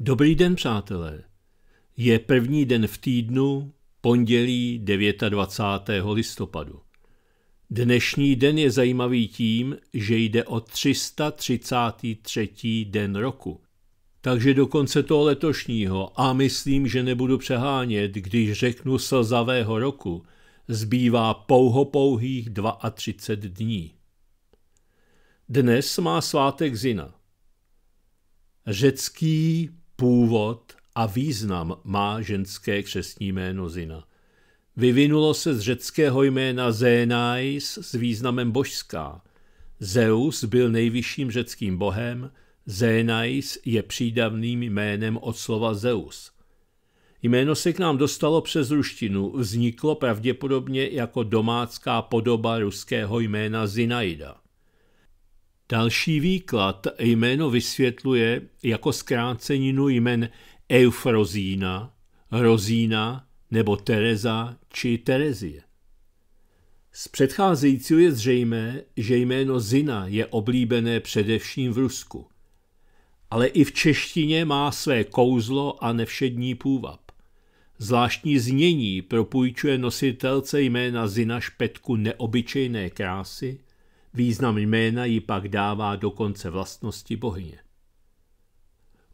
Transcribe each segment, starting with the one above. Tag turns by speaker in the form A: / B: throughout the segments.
A: Dobrý den, přátelé. Je první den v týdnu, pondělí 29. listopadu. Dnešní den je zajímavý tím, že jde o 333. den roku. Takže do konce toho letošního, a myslím, že nebudu přehánět, když řeknu slzavého roku, zbývá pouhých 32 dní. Dnes má svátek Zina. Řecký Původ a význam má ženské křesní jméno Zina. Vyvinulo se z řeckého jména Zénais s významem božská. Zeus byl nejvyšším řeckým bohem, Zénais je přídavným jménem od slova Zeus. Jméno se k nám dostalo přes ruštinu, vzniklo pravděpodobně jako domácká podoba ruského jména Zinaida. Další výklad jméno vysvětluje jako zkráceninu jmen Eufrozína, Rozína nebo Tereza či Terezie. Z předcházejícího je zřejmé, že jméno Zina je oblíbené především v Rusku. Ale i v češtině má své kouzlo a nevšední půvab. Zvláštní znění propůjčuje nositelce jména Zina špetku neobyčejné krásy – Význam jména ji pak dává dokonce vlastnosti bohyně.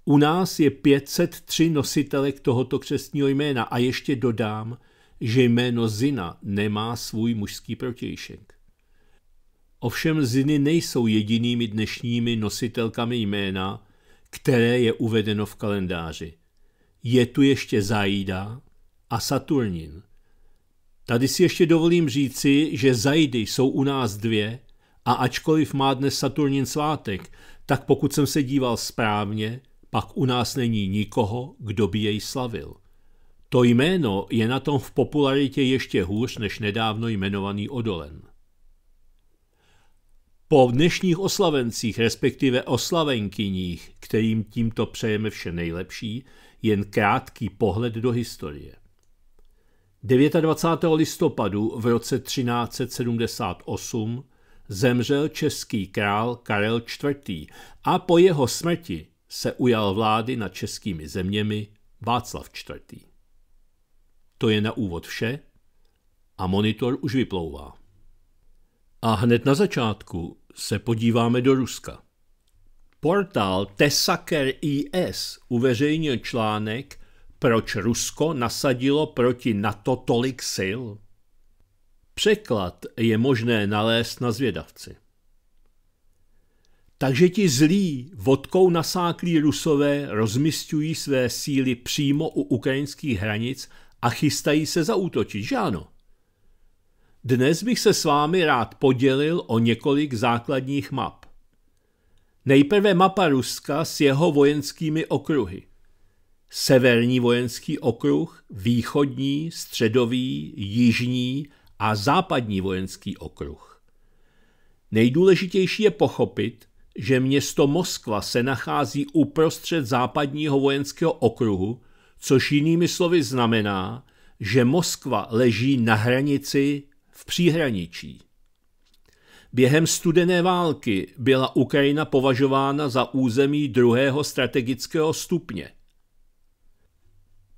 A: U nás je 503 nositelek tohoto křestního jména a ještě dodám, že jméno Zina nemá svůj mužský protějšek. Ovšem Ziny nejsou jedinými dnešními nositelkami jména, které je uvedeno v kalendáři. Je tu ještě Zaida a Saturnin. Tady si ještě dovolím říci, že Zajdy jsou u nás dvě – a ačkoliv má dnes Saturnin svátek, tak pokud jsem se díval správně, pak u nás není nikoho, kdo by jej slavil. To jméno je na tom v popularitě ještě hůř než nedávno jmenovaný Odolen. Po dnešních oslavencích, respektive oslavenkyních, kterým tímto přejeme vše nejlepší, jen krátký pohled do historie. 29. listopadu v roce 1378 zemřel český král Karel IV. a po jeho smrti se ujal vlády nad českými zeměmi Václav IV. To je na úvod vše a monitor už vyplouvá. A hned na začátku se podíváme do Ruska. Portál Tesaker IS uveřejnil článek Proč Rusko nasadilo proti NATO tolik sil? Překlad je možné nalézt na zvědavci. Takže ti zlí, vodkou nasáklí rusové rozmistují své síly přímo u ukrajinských hranic a chystají se zaútočit, že ano? Dnes bych se s vámi rád podělil o několik základních map. Nejprve mapa Ruska s jeho vojenskými okruhy. Severní vojenský okruh, východní, středový, jižní a západní vojenský okruh. Nejdůležitější je pochopit, že město Moskva se nachází uprostřed západního vojenského okruhu, což jinými slovy znamená, že Moskva leží na hranici v příhraničí. Během studené války byla Ukrajina považována za území druhého strategického stupně –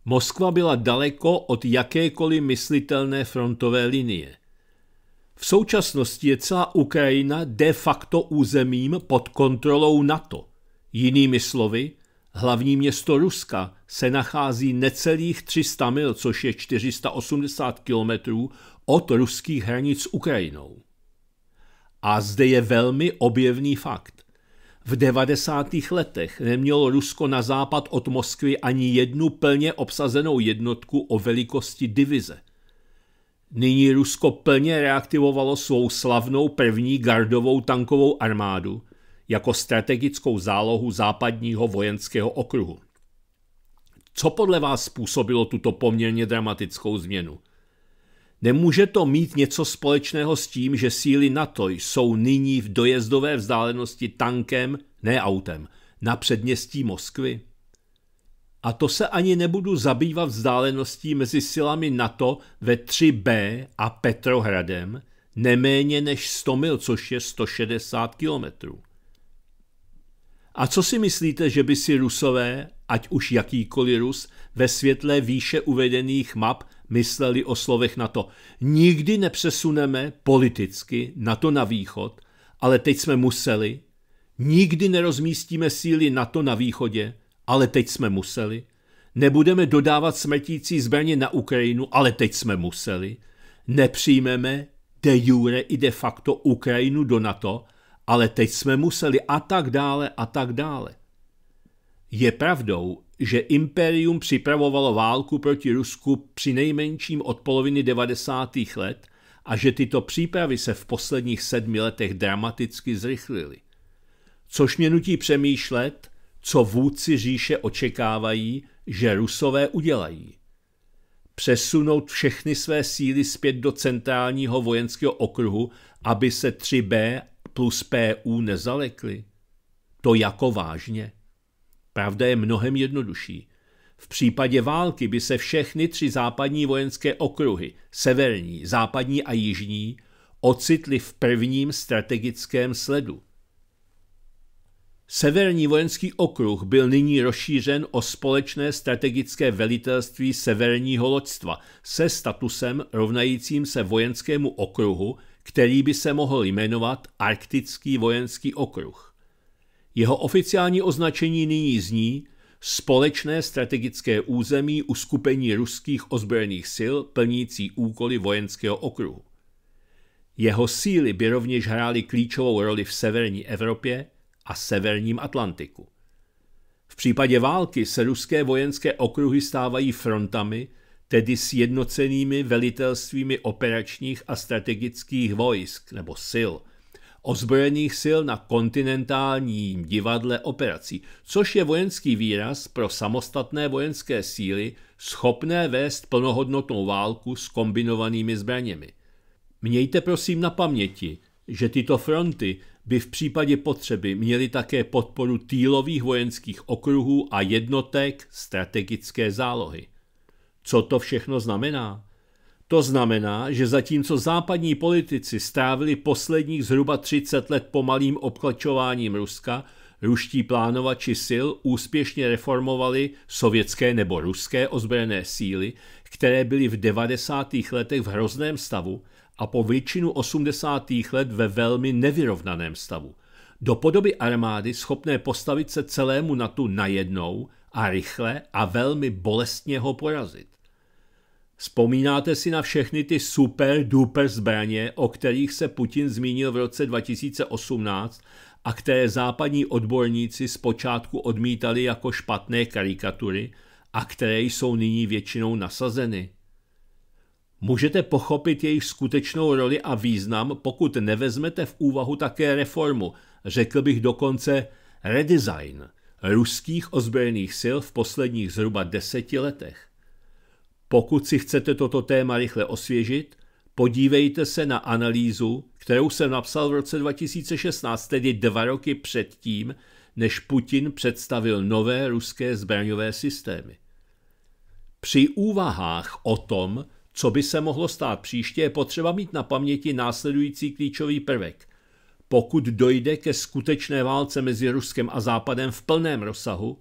A: Moskva byla daleko od jakékoliv myslitelné frontové linie. V současnosti je celá Ukrajina de facto územím pod kontrolou NATO. Jinými slovy, hlavní město Ruska se nachází necelých 300 mil, což je 480 kilometrů od ruských hranic s Ukrajinou. A zde je velmi objevný fakt. V 90. letech nemělo Rusko na západ od Moskvy ani jednu plně obsazenou jednotku o velikosti divize. Nyní Rusko plně reaktivovalo svou slavnou první gardovou tankovou armádu jako strategickou zálohu západního vojenského okruhu. Co podle vás způsobilo tuto poměrně dramatickou změnu? Nemůže to mít něco společného s tím, že síly NATO jsou nyní v dojezdové vzdálenosti tankem, ne autem, na předměstí Moskvy? A to se ani nebudu zabývat vzdáleností mezi silami NATO ve 3B a Petrohradem, neméně než 100 mil, což je 160 kilometrů. A co si myslíte, že by si Rusové, ať už jakýkoliv Rus, ve světle výše uvedených map mysleli o slovech na to? Nikdy nepřesuneme politicky na to na východ, ale teď jsme museli. Nikdy nerozmístíme síly na to na východě, ale teď jsme museli. Nebudeme dodávat smrtící zbraně na Ukrajinu, ale teď jsme museli. Nepřijmeme de jure i de facto Ukrajinu do NATO, ale teď jsme museli a tak dále a tak dále. Je pravdou, že imperium připravovalo válku proti Rusku při nejmenším od poloviny 90. let a že tyto přípravy se v posledních sedmi letech dramaticky zrychlily. Což mě nutí přemýšlet, co vůdci říše očekávají, že Rusové udělají. Přesunout všechny své síly zpět do centrálního vojenského okruhu, aby se 3B plus PU nezalekli? To jako vážně? Pravda je mnohem jednodušší. V případě války by se všechny tři západní vojenské okruhy, severní, západní a jižní, ocitly v prvním strategickém sledu. Severní vojenský okruh byl nyní rozšířen o společné strategické velitelství severního loďstva se statusem rovnajícím se vojenskému okruhu, který by se mohl jmenovat Arktický vojenský okruh. Jeho oficiální označení nyní zní Společné strategické území uskupení ruských ozbrojených sil plnící úkoly vojenského okruhu. Jeho síly by rovněž hrály klíčovou roli v severní Evropě a severním Atlantiku. V případě války se ruské vojenské okruhy stávají frontami, tedy s jednocenými velitelstvími operačních a strategických vojsk nebo sil, ozbrojených sil na kontinentálním divadle operací, což je vojenský výraz pro samostatné vojenské síly schopné vést plnohodnotnou válku s kombinovanými zbraněmi. Mějte prosím na paměti, že tyto fronty by v případě potřeby měly také podporu týlových vojenských okruhů a jednotek strategické zálohy. Co to všechno znamená? To znamená, že zatímco západní politici strávili posledních zhruba 30 let pomalým obklačováním Ruska, ruští plánovači sil úspěšně reformovali sovětské nebo ruské ozbrojené síly, které byly v 90. letech v hrozném stavu a po většinu 80. let ve velmi nevyrovnaném stavu. Do podoby armády schopné postavit se celému NATO najednou a rychle a velmi bolestně ho porazit. Vzpomínáte si na všechny ty super duper zbraně, o kterých se Putin zmínil v roce 2018 a které západní odborníci zpočátku odmítali jako špatné karikatury a které jsou nyní většinou nasazeny? Můžete pochopit jejich skutečnou roli a význam, pokud nevezmete v úvahu také reformu, řekl bych dokonce redesign ruských ozbrojených sil v posledních zhruba deseti letech. Pokud si chcete toto téma rychle osvěžit, podívejte se na analýzu, kterou jsem napsal v roce 2016, tedy dva roky předtím, než Putin představil nové ruské zbraňové systémy. Při úvahách o tom, co by se mohlo stát příště, je potřeba mít na paměti následující klíčový prvek. Pokud dojde ke skutečné válce mezi Ruskem a Západem v plném rozsahu,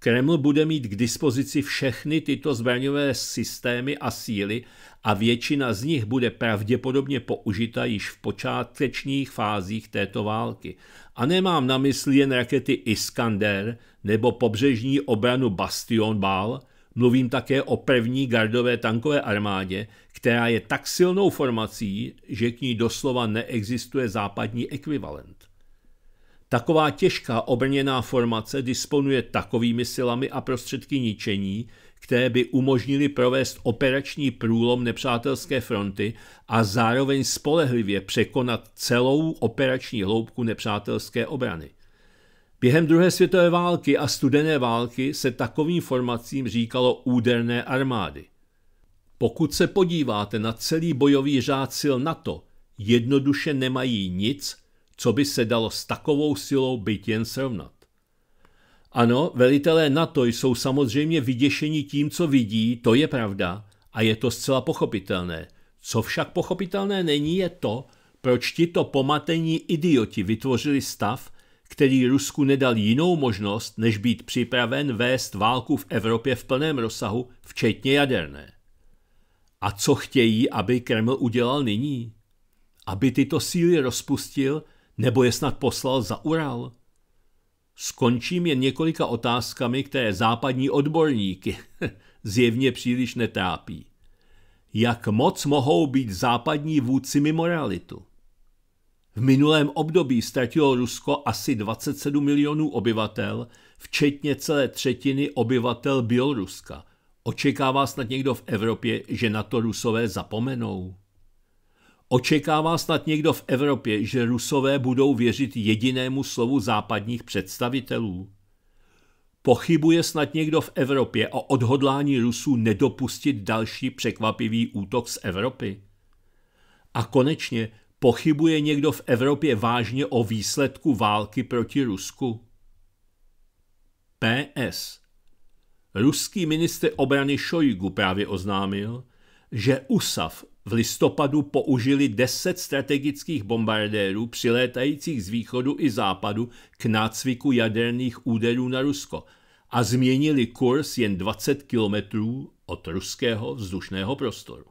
A: Kreml bude mít k dispozici všechny tyto zbraňové systémy a síly a většina z nich bude pravděpodobně použita již v počátečních fázích této války. A nemám na mysli jen rakety Iskander nebo pobřežní obranu Bastion Bal, mluvím také o první gardové tankové armádě, která je tak silnou formací, že k ní doslova neexistuje západní ekvivalent. Taková těžká obrněná formace disponuje takovými silami a prostředky ničení, které by umožnily provést operační průlom nepřátelské fronty a zároveň spolehlivě překonat celou operační hloubku nepřátelské obrany. Během druhé světové války a studené války se takovým formacím říkalo úderné armády. Pokud se podíváte na celý bojový řád sil NATO, jednoduše nemají nic, co by se dalo s takovou silou byt jen srovnat. Ano, velitelé NATO jsou samozřejmě vyděšeni tím, co vidí, to je pravda a je to zcela pochopitelné. Co však pochopitelné není, je to, proč tito pomatení idioti vytvořili stav, který Rusku nedal jinou možnost, než být připraven vést válku v Evropě v plném rozsahu, včetně jaderné. A co chtějí, aby Kreml udělal nyní? Aby tyto síly rozpustil nebo je snad poslal za Ural? Skončím jen několika otázkami, které západní odborníky zjevně příliš netápí. Jak moc mohou být západní vůdci mimo realitu? V minulém období ztratilo Rusko asi 27 milionů obyvatel, včetně celé třetiny obyvatel Běloruska. Očekává snad někdo v Evropě, že na to Rusové zapomenou? Očekává snad někdo v Evropě, že Rusové budou věřit jedinému slovu západních představitelů? Pochybuje snad někdo v Evropě o odhodlání Rusů nedopustit další překvapivý útok z Evropy? A konečně, pochybuje někdo v Evropě vážně o výsledku války proti Rusku? PS. Ruský ministr obrany Šojgu právě oznámil, že USAV v listopadu použili 10 strategických bombardérů přilétajících z východu i západu k nácviku jaderných úderů na Rusko a změnili kurz jen 20 kilometrů od ruského vzdušného prostoru.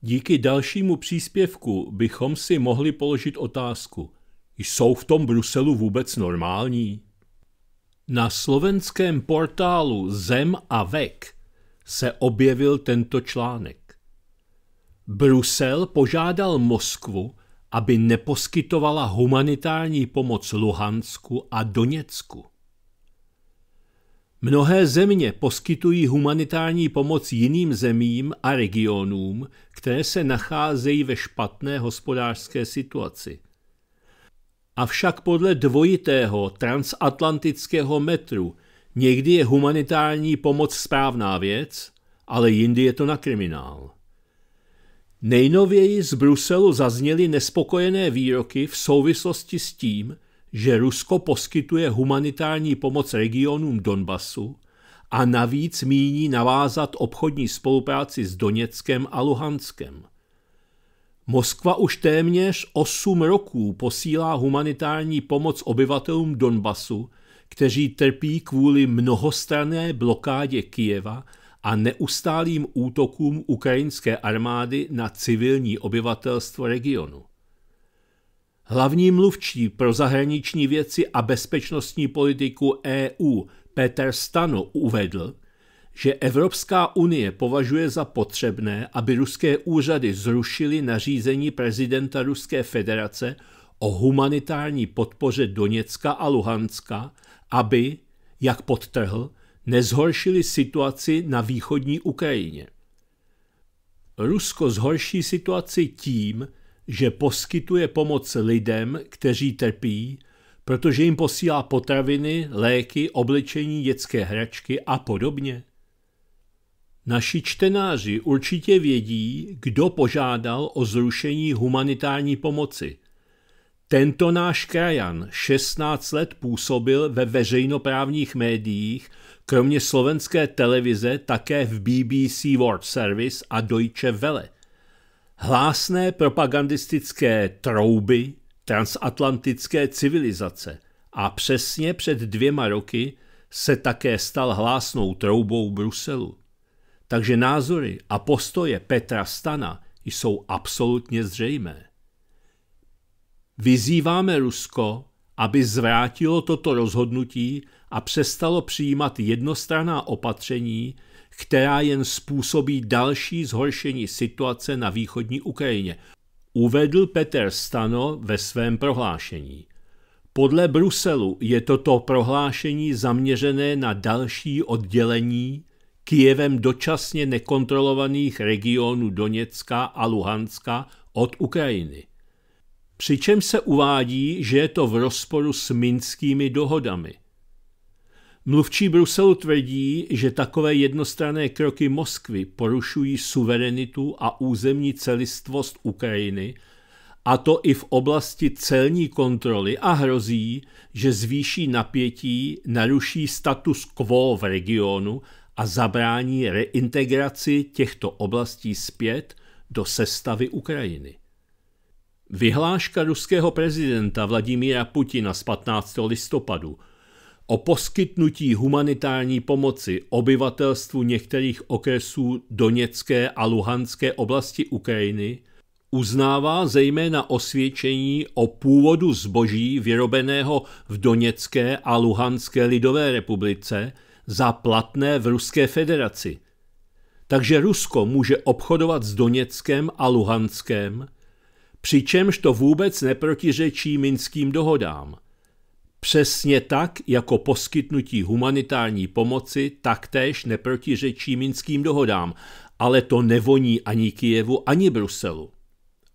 A: Díky dalšímu příspěvku bychom si mohli položit otázku, jsou v tom Bruselu vůbec normální? Na slovenském portálu Zem a vek se objevil tento článek. Brusel požádal Moskvu, aby neposkytovala humanitární pomoc Luhansku a Doněcku. Mnohé země poskytují humanitární pomoc jiným zemím a regionům, které se nacházejí ve špatné hospodářské situaci. Avšak podle dvojitého transatlantického metru Někdy je humanitární pomoc správná věc, ale jindy je to na kriminál. Nejnověji z Bruselu zazněly nespokojené výroky v souvislosti s tím, že Rusko poskytuje humanitární pomoc regionům Donbasu a navíc míní navázat obchodní spolupráci s Doněckem a Luhanskem. Moskva už téměř 8 roků posílá humanitární pomoc obyvatelům Donbasu kteří trpí kvůli mnohostranné blokádě Kijeva a neustálým útokům ukrajinské armády na civilní obyvatelstvo regionu. Hlavní mluvčí pro zahraniční věci a bezpečnostní politiku EU Peter Stano uvedl, že Evropská unie považuje za potřebné, aby ruské úřady zrušily nařízení prezidenta Ruské federace o humanitární podpoře Doněcka a Luhanska aby, jak podtrhl, nezhoršili situaci na východní Ukrajině. Rusko zhorší situaci tím, že poskytuje pomoc lidem, kteří trpí, protože jim posílá potraviny, léky, oblečení, dětské hračky a podobně. Naši čtenáři určitě vědí, kdo požádal o zrušení humanitární pomoci – tento náš krajan 16 let působil ve veřejnoprávních médiích, kromě slovenské televize také v BBC World Service a Deutsche Welle. Hlásné propagandistické trouby transatlantické civilizace a přesně před dvěma roky se také stal hlásnou troubou Bruselu. Takže názory a postoje Petra Stana jsou absolutně zřejmé. Vyzýváme Rusko, aby zvrátilo toto rozhodnutí a přestalo přijímat jednostranná opatření, která jen způsobí další zhoršení situace na východní Ukrajině, uvedl Peter Stano ve svém prohlášení. Podle Bruselu je toto prohlášení zaměřené na další oddělení Kijevem dočasně nekontrolovaných regionů Doněcka a Luhanska od Ukrajiny přičem se uvádí, že je to v rozporu s minskými dohodami. Mluvčí Bruselu tvrdí, že takové jednostranné kroky Moskvy porušují suverenitu a územní celistvost Ukrajiny, a to i v oblasti celní kontroly a hrozí, že zvýší napětí, naruší status quo v regionu a zabrání reintegraci těchto oblastí zpět do sestavy Ukrajiny. Vyhláška ruského prezidenta Vladimíra Putina z 15. listopadu o poskytnutí humanitární pomoci obyvatelstvu některých okresů Doněcké a Luhanské oblasti Ukrajiny uznává zejména osvědčení o původu zboží vyrobeného v Doněcké a Luhanské lidové republice za platné v Ruské federaci. Takže Rusko může obchodovat s Doněckém a Luhanskem – přičemž to vůbec neprotiřečí minským dohodám. Přesně tak, jako poskytnutí humanitární pomoci taktéž neprotiřečí minským dohodám, ale to nevoní ani Kijevu, ani Bruselu.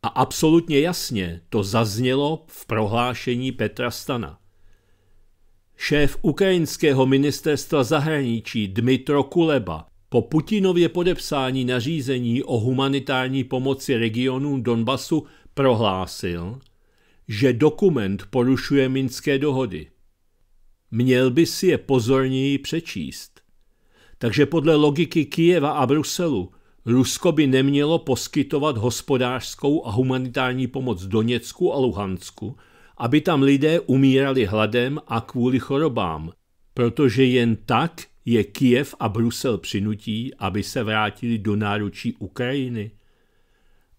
A: A absolutně jasně to zaznělo v prohlášení Petra Stana. Šéf ukrajinského ministerstva zahraničí Dmitro Kuleba po Putinově podepsání nařízení o humanitární pomoci regionům Donbasu prohlásil, že dokument porušuje Minské dohody. Měl by si je pozorněji přečíst. Takže podle logiky Kijeva a Bruselu Rusko by nemělo poskytovat hospodářskou a humanitární pomoc Doněcku a Luhansku, aby tam lidé umírali hladem a kvůli chorobám, protože jen tak je Kijev a Brusel přinutí, aby se vrátili do náručí Ukrajiny.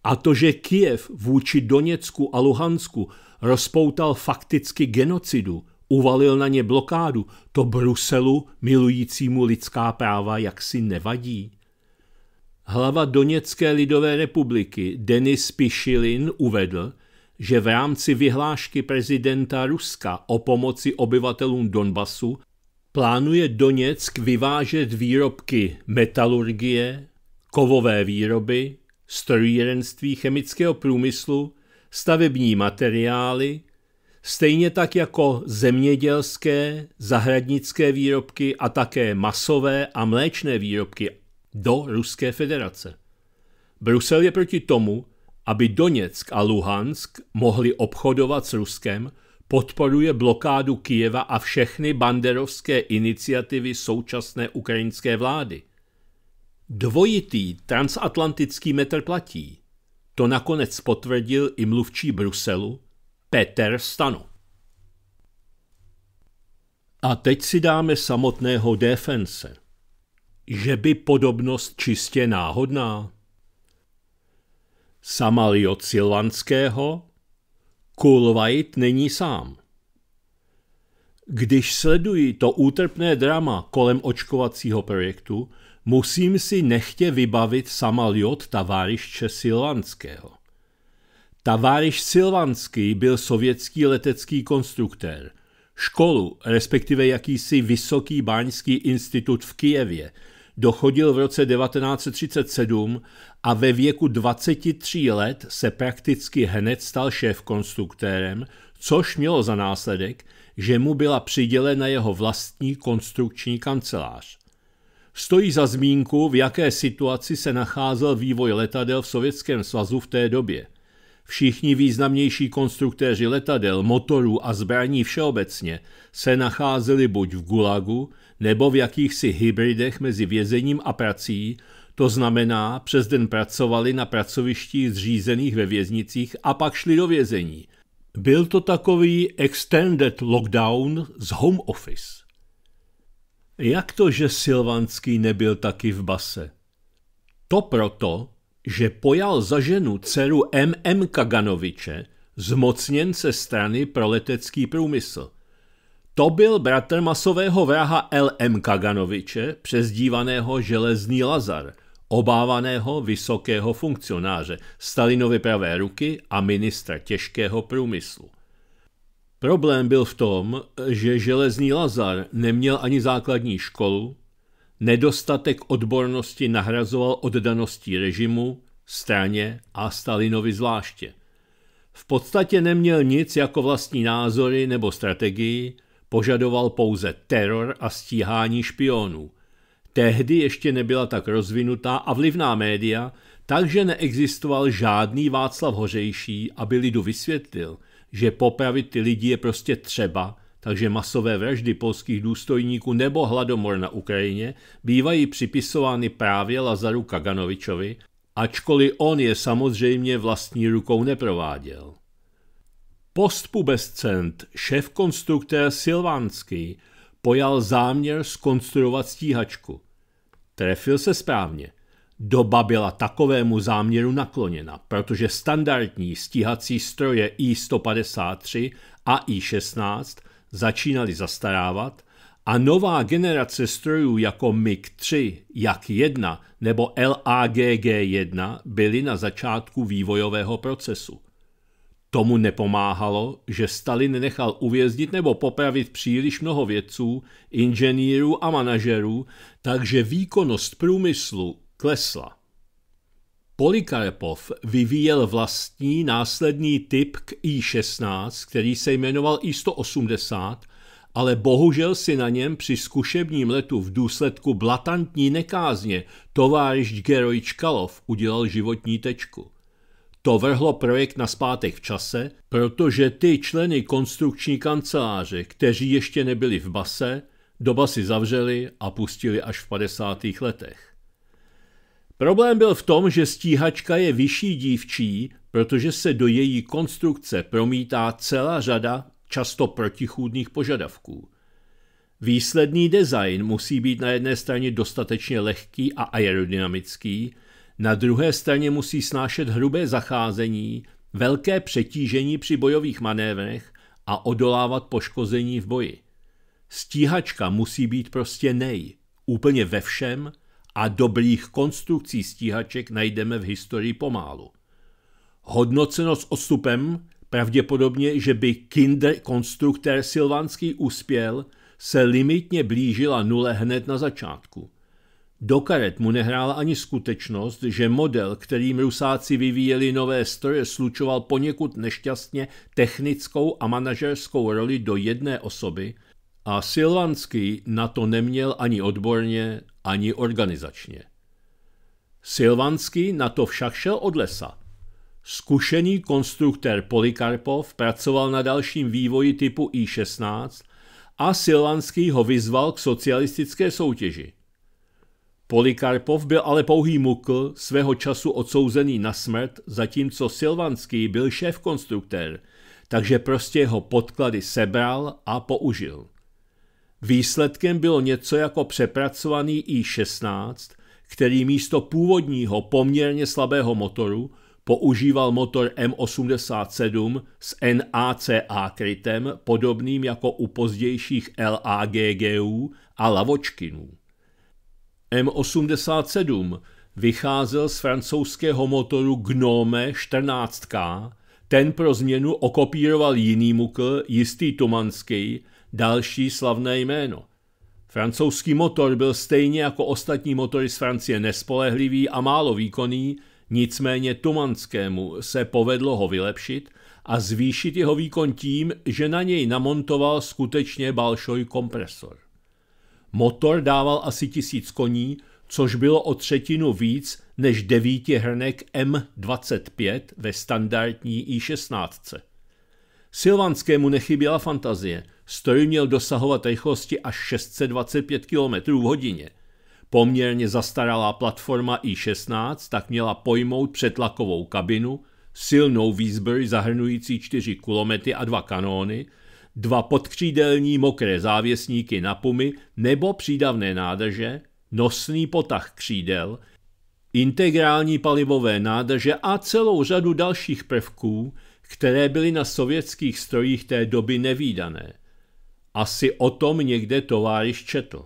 A: A to, že Kiev vůči Doněcku a Luhansku rozpoutal fakticky genocidu, uvalil na ně blokádu, to Bruselu, milujícímu lidská práva, jaksi nevadí. Hlava Doněcké lidové republiky Denis Pišilin uvedl, že v rámci vyhlášky prezidenta Ruska o pomoci obyvatelům Donbasu plánuje Doněck vyvážet výrobky metalurgie, kovové výroby, strojírenství chemického průmyslu, stavební materiály, stejně tak jako zemědělské, zahradnické výrobky a také masové a mléčné výrobky do Ruské federace. Brusel je proti tomu, aby Doněck a Luhansk mohli obchodovat s Ruskem, podporuje blokádu Kijeva a všechny banderovské iniciativy současné ukrajinské vlády – Dvojitý transatlantický metr platí. To nakonec potvrdil i mluvčí Bruselu Peter Stano. A teď si dáme samotného defense. Že by podobnost čistě náhodná? Samalio Cilvanského? White není sám. Když sleduji to útrpné drama kolem očkovacího projektu, musím si nechtě vybavit samaliot Tavárišče Silvanského. Taváriš Silvanský byl sovětský letecký konstruktér. Školu, respektive jakýsi Vysoký báňský institut v Kijevě, dochodil v roce 1937 a ve věku 23 let se prakticky hned stal šéf-konstruktérem, což mělo za následek, že mu byla přidělena jeho vlastní konstrukční kancelář. Stojí za zmínku, v jaké situaci se nacházel vývoj letadel v Sovětském svazu v té době. Všichni významnější konstruktéři letadel, motorů a zbraní všeobecně se nacházeli buď v Gulagu nebo v jakýchsi hybridech mezi vězením a prací, to znamená, přes den pracovali na pracovištích zřízených ve věznicích a pak šli do vězení. Byl to takový extended lockdown z home office. Jak to, že Silvanský nebyl taky v base? To proto, že pojal za ženu dceru M.M. Kaganoviče, zmocněnce strany pro letecký průmysl. To byl bratr masového vraha L.M. Kaganoviče, přezdívaného Železný Lazar, obávaného vysokého funkcionáře, Stalinovy pravé ruky a ministra těžkého průmyslu. Problém byl v tom, že železný Lazar neměl ani základní školu, nedostatek odbornosti nahrazoval oddaností režimu, straně a Stalinovi zvláště. V podstatě neměl nic jako vlastní názory nebo strategii, požadoval pouze teror a stíhání špionů. Tehdy ještě nebyla tak rozvinutá a vlivná média, takže neexistoval žádný Václav Hořejší, aby lidu vysvětlil – že popravit ty lidi je prostě třeba, takže masové vraždy polských důstojníků nebo hladomor na Ukrajině bývají připisovány právě Lazaru Kaganovičovi, ačkoliv on je samozřejmě vlastní rukou neprováděl. Postpubescent, šéf konstruktér Silvánský, pojal záměr skonstruovat stíhačku. Trefil se správně – Doba byla takovému záměru nakloněna, protože standardní stíhací stroje I-153 a I-16 začínaly zastarávat a nová generace strojů jako MiG-3, JAK-1 nebo LAGG-1 byly na začátku vývojového procesu. Tomu nepomáhalo, že Stalin nechal uvěznit nebo popravit příliš mnoho vědců, inženýrů a manažerů, takže výkonnost průmyslu klesla. Polikarpov vyvíjel vlastní následný typ k I-16, který se jmenoval I-180, ale bohužel si na něm při zkušebním letu v důsledku blatantní nekázně továriš Geroj Čkalov udělal životní tečku. To vrhlo projekt na zpátek v čase, protože ty členy konstrukční kanceláře, kteří ještě nebyli v base, doba si zavřeli a pustili až v 50. letech. Problém byl v tom, že stíhačka je vyšší dívčí, protože se do její konstrukce promítá celá řada často protichůdných požadavků. Výsledný design musí být na jedné straně dostatečně lehký a aerodynamický, na druhé straně musí snášet hrubé zacházení, velké přetížení při bojových manévrech a odolávat poškození v boji. Stíhačka musí být prostě nej, úplně ve všem a dobrých konstrukcí stíhaček najdeme v historii pomálu. Hodnoceno s odstupem, pravděpodobně, že by kinder konstruktor Silvanský uspěl, se limitně blížila nule hned na začátku. Do karet mu nehrála ani skutečnost, že model, kterým rusáci vyvíjeli nové stroje, slučoval poněkud nešťastně technickou a manažerskou roli do jedné osoby – a Silvanský na to neměl ani odborně, ani organizačně. Silvanský na to však šel od lesa. Zkušený konstruktér Polikarpov pracoval na dalším vývoji typu I-16 a Silvanský ho vyzval k socialistické soutěži. Polikarpov byl ale pouhý mukl, svého času odsouzený na smrt, zatímco Silvanský byl šéf konstruktér, takže prostě jeho podklady sebral a použil. Výsledkem bylo něco jako přepracovaný i16, který místo původního poměrně slabého motoru používal motor M87 s NACA krytem, podobným jako u pozdějších LAGGU a Lavočkinů. M87 vycházel z francouzského motoru Gnome 14K, ten pro změnu okopíroval jiný mukl, jistý Tumanský, další slavné jméno. Francouzský motor byl stejně jako ostatní motory z Francie nespolehlivý a málo výkonný, nicméně Tumanskému se povedlo ho vylepšit a zvýšit jeho výkon tím, že na něj namontoval skutečně balšoj kompresor. Motor dával asi tisíc koní, což bylo o třetinu víc než devítihrnek M25 ve standardní i16. Silvanskému nechyběla fantazie Stoj měl dosahovat rychlosti až 625 km v hodině. Poměrně zastaralá platforma I-16 tak měla pojmout přetlakovou kabinu, silnou výzbroj zahrnující 4 kulomety a dva kanóny, dva podkřídelní mokré závěsníky na pumy nebo přídavné nádrže, nosný potah křídel, integrální palivové nádrže a celou řadu dalších prvků, které byly na sovětských strojích té doby nevýdané. Asi o tom někde továriš četl.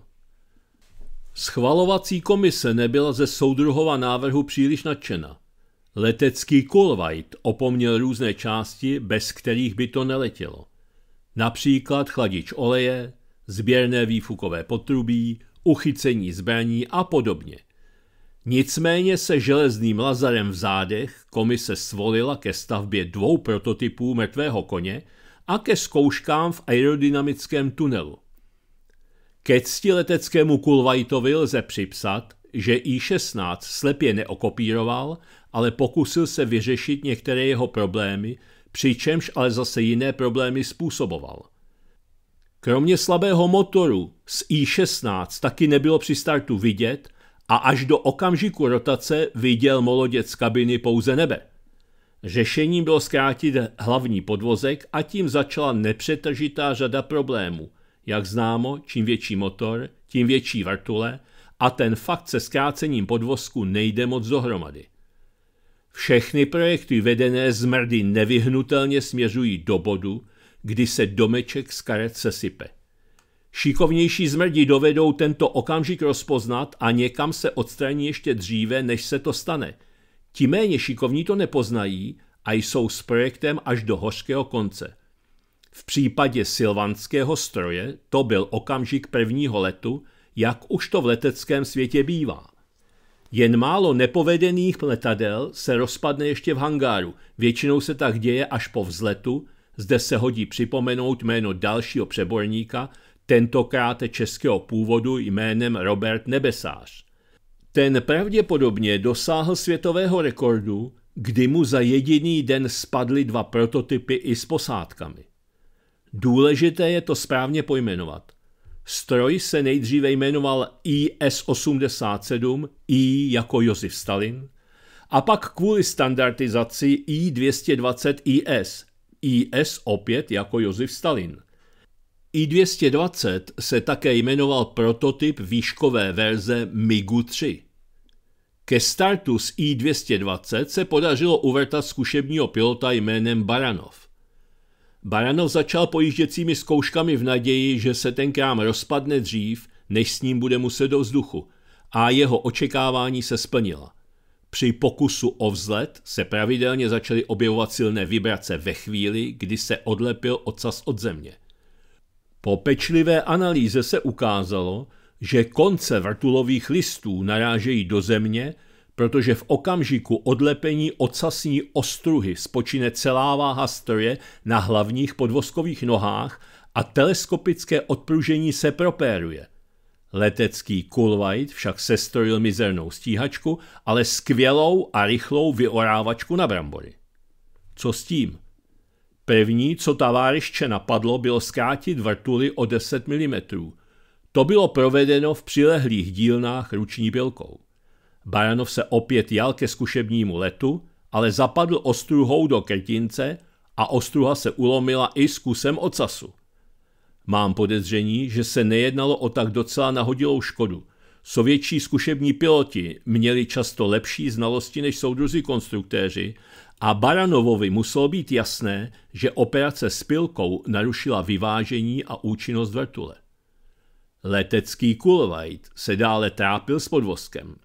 A: Schvalovací komise nebyla ze soudruhova návrhu příliš nadšena. Letecký Kulvajt opomněl různé části, bez kterých by to neletělo. Například chladič oleje, sběrné výfukové potrubí, uchycení zbraní a podobně. Nicméně se železným lazarem v zádech komise svolila ke stavbě dvou prototypů mrtvého koně – a ke zkouškám v aerodynamickém tunelu. Ke cti leteckému Kulvajtovi lze připsat, že I-16 slepě neokopíroval, ale pokusil se vyřešit některé jeho problémy, přičemž ale zase jiné problémy způsoboval. Kromě slabého motoru z I-16 taky nebylo při startu vidět a až do okamžiku rotace viděl molodec z kabiny pouze nebe – Řešením bylo zkrátit hlavní podvozek a tím začala nepřetažitá řada problémů. Jak známo, čím větší motor, tím větší vrtule a ten fakt se zkrácením podvozku nejde moc dohromady. Všechny projekty vedené z mrdy nevyhnutelně směřují do bodu, kdy se domeček z karet sesype. Šikovnější zmrdi dovedou tento okamžik rozpoznat a někam se odstraní ještě dříve, než se to stane – Ti méně šikovní to nepoznají a jsou s projektem až do hořkého konce. V případě silvanského stroje to byl okamžik prvního letu, jak už to v leteckém světě bývá. Jen málo nepovedených letadel se rozpadne ještě v hangáru, většinou se tak děje až po vzletu, zde se hodí připomenout jméno dalšího přeborníka, tentokrát českého původu jménem Robert Nebesář. Ten pravděpodobně dosáhl světového rekordu, kdy mu za jediný den spadly dva prototypy i s posádkami. Důležité je to správně pojmenovat. Stroj se nejdříve jmenoval IS-87, I jako Josef Stalin, a pak kvůli standardizaci I-220IS, IS opět jako Josef Stalin. I-220 se také jmenoval prototyp výškové verze MiGu-3. Ke startu s I-220 se podařilo uvrtat zkušebního pilota jménem Baranov. Baranov začal pojížděcími zkouškami v naději, že se ten krám rozpadne dřív, než s ním bude muset do vzduchu, a jeho očekávání se splnila. Při pokusu o vzlet se pravidelně začaly objevovat silné vibrace ve chvíli, kdy se odlepil ocas od země. Po pečlivé analýze se ukázalo, že konce vrtulových listů narážejí do země, protože v okamžiku odlepení ocasní ostruhy spočine celá váha stroje na hlavních podvozkových nohách a teleskopické odpružení se propéruje. Letecký Kulvajt však sestrojil mizernou stíhačku, ale skvělou a rychlou vyorávačku na brambory. Co s tím? První, co ta napadlo, bylo zkrátit vrtuly o 10 mm – to bylo provedeno v přilehlých dílnách ruční pilkou. Baranov se opět jal ke zkušebnímu letu, ale zapadl ostruhou do krtince a ostruha se ulomila i s kusem ocasu. Mám podezření, že se nejednalo o tak docela nahodilou škodu. Sovětší zkušební piloti měli často lepší znalosti než soudruzi konstruktéři a Baranovovi muselo být jasné, že operace s pilkou narušila vyvážení a účinnost vrtule. Letecký Kulvajt se dále trápil s podvozkem.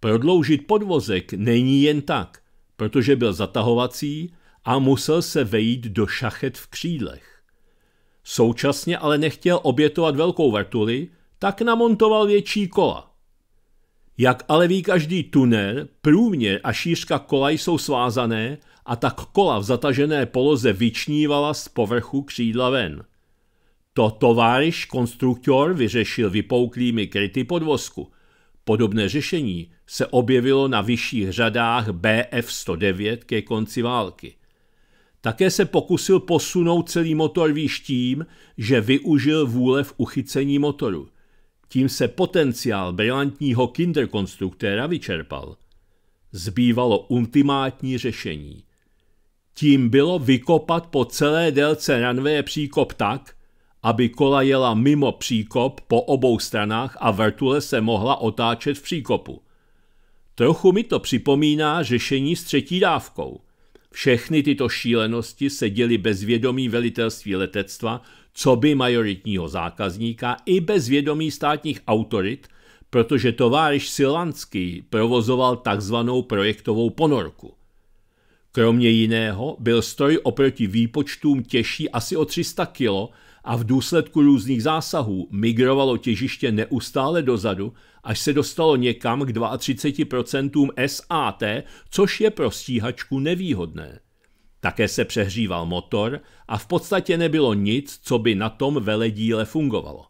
A: Prodloužit podvozek není jen tak, protože byl zatahovací a musel se vejít do šachet v křídlech. Současně ale nechtěl obětovat velkou vrtuli, tak namontoval větší kola. Jak ale ví každý tunel průměr a šířka kola jsou svázané a tak kola v zatažené poloze vyčnívala z povrchu křídla ven – to továriš konstruktor vyřešil vypouklými kryty podvozku. Podobné řešení se objevilo na vyšších řadách BF-109 ke konci války. Také se pokusil posunout celý motor výš tím, že využil vůle v uchycení motoru. Tím se potenciál brilantního kinderkonstruktéra vyčerpal. Zbývalo ultimátní řešení. Tím bylo vykopat po celé délce ranvé příkop tak, aby kola jela mimo příkop po obou stranách a vrtule se mohla otáčet v příkopu. Trochu mi to připomíná řešení s třetí dávkou. Všechny tyto šílenosti se děly bez vědomí velitelství letectva, co by majoritního zákazníka i bez vědomí státních autorit, protože továriš Silanský provozoval takzvanou projektovou ponorku. Kromě jiného byl stroj oproti výpočtům těžší asi o 300 kg, a v důsledku různých zásahů migrovalo těžiště neustále dozadu, až se dostalo někam k 32% SAT, což je pro stíhačku nevýhodné. Také se přehříval motor a v podstatě nebylo nic, co by na tom veledíle fungovalo.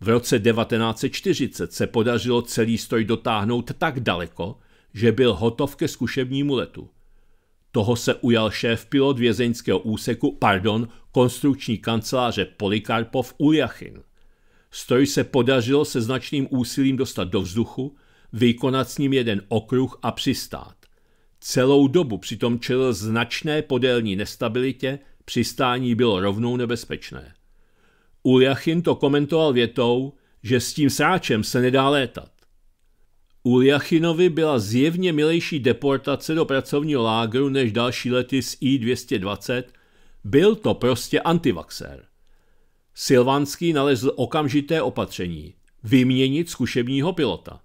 A: V roce 1940 se podařilo celý stroj dotáhnout tak daleko, že byl hotov ke zkušebnímu letu. Toho se ujal šéf pilot vězeňského úseku, pardon, konstrukční kanceláře Polikarpov Uljachin. Stroj se podařilo se značným úsilím dostat do vzduchu, vykonat s ním jeden okruh a přistát. Celou dobu přitom čelil značné podélní nestabilitě, přistání bylo rovnou nebezpečné. Uljachin to komentoval větou, že s tím sráčem se nedá létat. Uljachinovi byla zjevně milejší deportace do pracovního lágru než další lety z I-220, byl to prostě antivaxér. Silvanský nalezl okamžité opatření – vyměnit zkušebního pilota.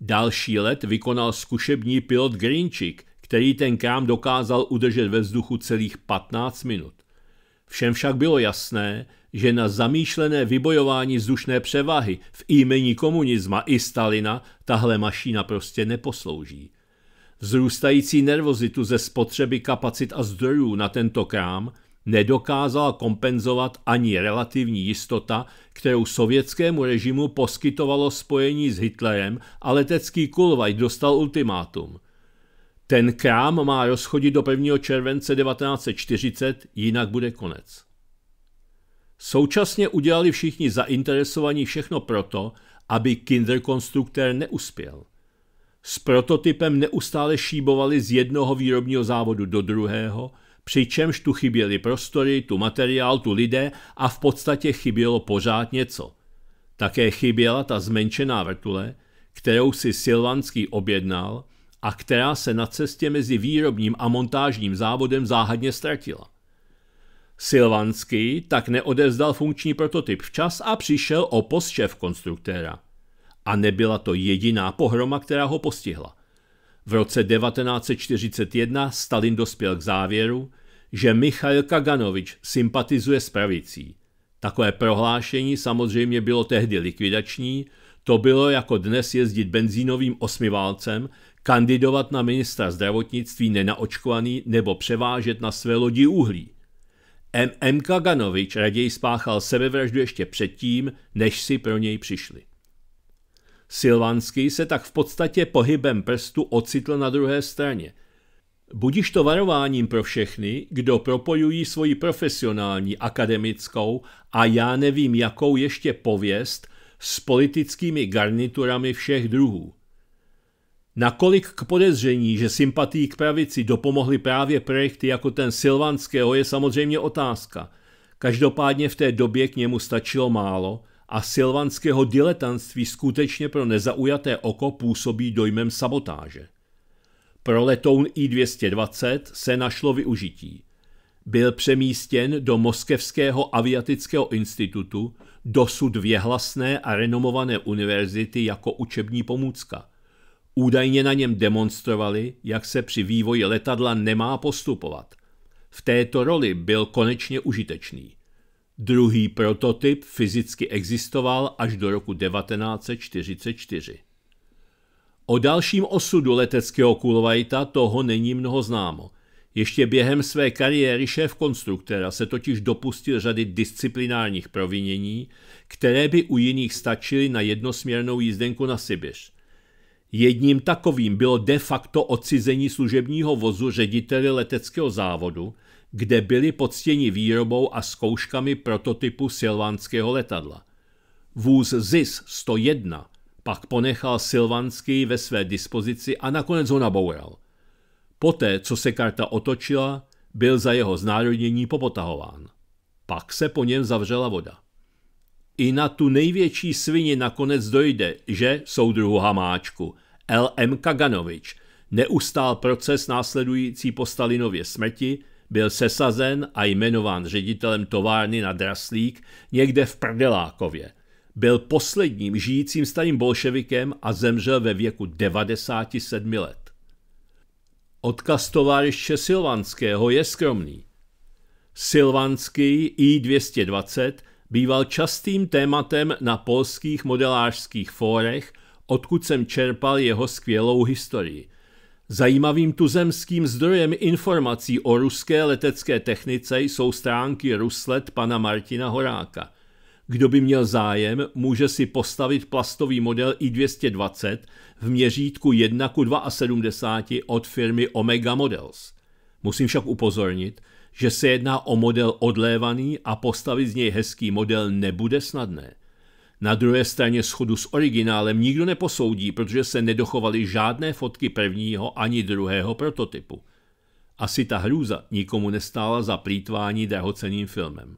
A: Další let vykonal zkušební pilot Grinčik, který ten krám dokázal udržet ve vzduchu celých 15 minut. Všem však bylo jasné, že na zamýšlené vybojování vzdušné převahy v jmení komunisma i Stalina tahle mašina prostě neposlouží. Vzrůstající nervozitu ze spotřeby kapacit a zdrojů na tento krám nedokázala kompenzovat ani relativní jistota, kterou sovětskému režimu poskytovalo spojení s Hitlerem a letecký Kulvaj dostal ultimátum. Ten krám má rozchodit do 1. července 1940, jinak bude konec. Současně udělali všichni zainteresovaní všechno proto, aby Kinderkonstruktér neuspěl. S prototypem neustále šíbovali z jednoho výrobního závodu do druhého, přičemž tu chyběly prostory, tu materiál, tu lidé a v podstatě chybělo pořád něco. Také chyběla ta zmenšená vrtule, kterou si Silvanský objednal a která se na cestě mezi výrobním a montážním závodem záhadně ztratila. Silvanský tak neodevzdal funkční prototyp včas a přišel o post šéf konstruktéra. A nebyla to jediná pohroma, která ho postihla. V roce 1941 Stalin dospěl k závěru, že Michail Kaganovič sympatizuje s pravicí. Takové prohlášení samozřejmě bylo tehdy likvidační, to bylo jako dnes jezdit benzínovým osmiválcem, kandidovat na ministra zdravotnictví nenaočkovaný nebo převážet na své lodi uhlí. M. Kaganovič raději spáchal sebevraždu ještě předtím, než si pro něj přišli. Silvanský se tak v podstatě pohybem prstu ocitl na druhé straně. Budiš to varováním pro všechny, kdo propojují svoji profesionální, akademickou a já nevím jakou ještě pověst s politickými garniturami všech druhů. Nakolik k podezření, že sympatí k pravici dopomohly právě projekty jako ten Silvanského, je samozřejmě otázka. Každopádně v té době k němu stačilo málo a Silvanského diletantství skutečně pro nezaujaté oko působí dojmem sabotáže. Pro letoun I-220 se našlo využití. Byl přemístěn do Moskevského aviatického institutu, dosud věhlasné a renomované univerzity jako učební pomůcka – Údajně na něm demonstrovali, jak se při vývoji letadla nemá postupovat. V této roli byl konečně užitečný. Druhý prototyp fyzicky existoval až do roku 1944. O dalším osudu leteckého Kulvajta toho není mnoho známo. Ještě během své kariéry šéf konstruktora se totiž dopustil řady disciplinárních provinění, které by u jiných stačily na jednosměrnou jízdenku na Sibiř. Jedním takovým bylo de facto odcizení služebního vozu řediteli leteckého závodu, kde byli podstěni výrobou a zkouškami prototypu silvánského letadla. Vůz ZIS 101 pak ponechal Silvanský ve své dispozici a nakonec ho naboural. Poté, co se karta otočila, byl za jeho znárodnění popotahován. Pak se po něm zavřela voda. I na tu největší svini nakonec dojde, že, soudruhu Hamáčku, L.M. Kaganovič, neustál proces následující po Stalinově smrti, byl sesazen a jmenován ředitelem továrny na Draslík někde v Prdelákově. Byl posledním žijícím starým bolševikem a zemřel ve věku 97 let. Odkaz továriště Silvanského je skromný. Silvanský I-220 býval častým tématem na polských modelářských fórech, odkud jsem čerpal jeho skvělou historii. Zajímavým tuzemským zdrojem informací o ruské letecké technice jsou stránky Ruslet pana Martina Horáka. Kdo by měl zájem, může si postavit plastový model i220 v měřítku 1 k 72 od firmy Omega Models. Musím však upozornit, že se jedná o model odlévaný a postavit z něj hezký model nebude snadné. Na druhé straně schodu s originálem nikdo neposoudí, protože se nedochovaly žádné fotky prvního ani druhého prototypu. Asi ta hrůza nikomu nestála za plítvání drahoceným filmem.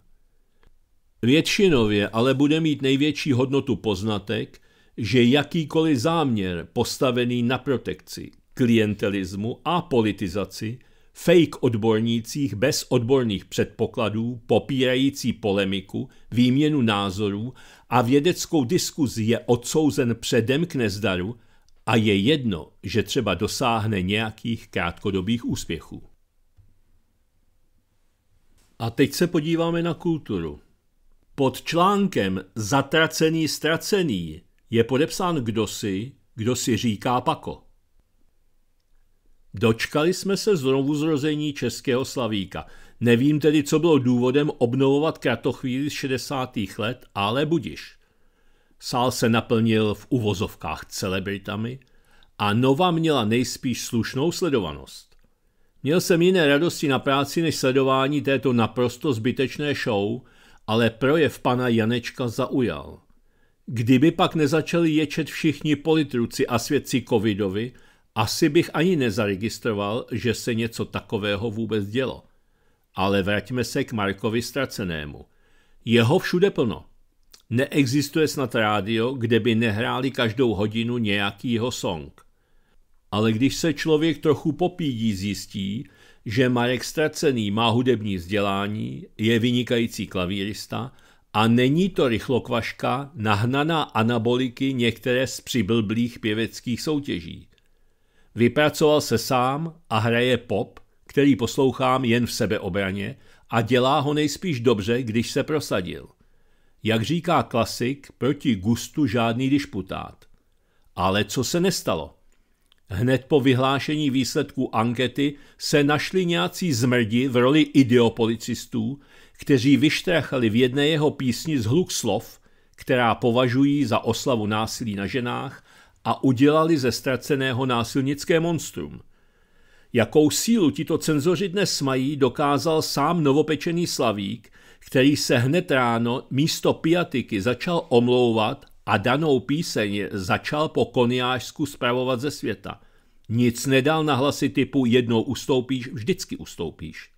A: Většinově ale bude mít největší hodnotu poznatek, že jakýkoliv záměr postavený na protekci, klientelismu a politizaci – fake odbornících bez odborných předpokladů, popírající polemiku, výměnu názorů a vědeckou diskuzi je odsouzen předem k nezdaru a je jedno, že třeba dosáhne nějakých krátkodobých úspěchů. A teď se podíváme na kulturu. Pod článkem Zatracený, ztracený je podepsán kdosi, kdo si říká pako. Dočkali jsme se znovu zrození českého slavíka. Nevím tedy, co bylo důvodem obnovovat kratochvíli z 60. let, ale budiš. Sál se naplnil v uvozovkách celebritami a Nova měla nejspíš slušnou sledovanost. Měl jsem jiné radosti na práci než sledování této naprosto zbytečné show, ale projev pana Janečka zaujal. Kdyby pak nezačali ječet všichni politruci a svědci covidovi, asi bych ani nezaregistroval, že se něco takového vůbec dělo. Ale vraťme se k Markovi ztracenému. Jeho všude plno. Neexistuje snad rádio, kde by nehráli každou hodinu nějaký jeho song. Ale když se člověk trochu popídí, zjistí, že Marek Ztracený má hudební vzdělání, je vynikající klavírista a není to rychlokvaška nahnaná anaboliky některé z přiblblých pěveckých soutěží. Vypracoval se sám a hraje pop, který poslouchám jen v sebeobraně a dělá ho nejspíš dobře, když se prosadil. Jak říká klasik, proti gustu žádný disputát. Ale co se nestalo? Hned po vyhlášení výsledků ankety se našli nějací zmrdi v roli ideopolicistů, kteří vyštrachali v jedné jeho písni zhluk slov, která považují za oslavu násilí na ženách a udělali ze ztraceného násilnické monstrum. Jakou sílu tito cenzoři dnes mají, dokázal sám novopečený Slavík, který se hned ráno místo piatiky začal omlouvat a danou píseň začal po koniářsku zpravovat ze světa. Nic nedal na hlasy typu jednou ustoupíš, vždycky ustoupíš.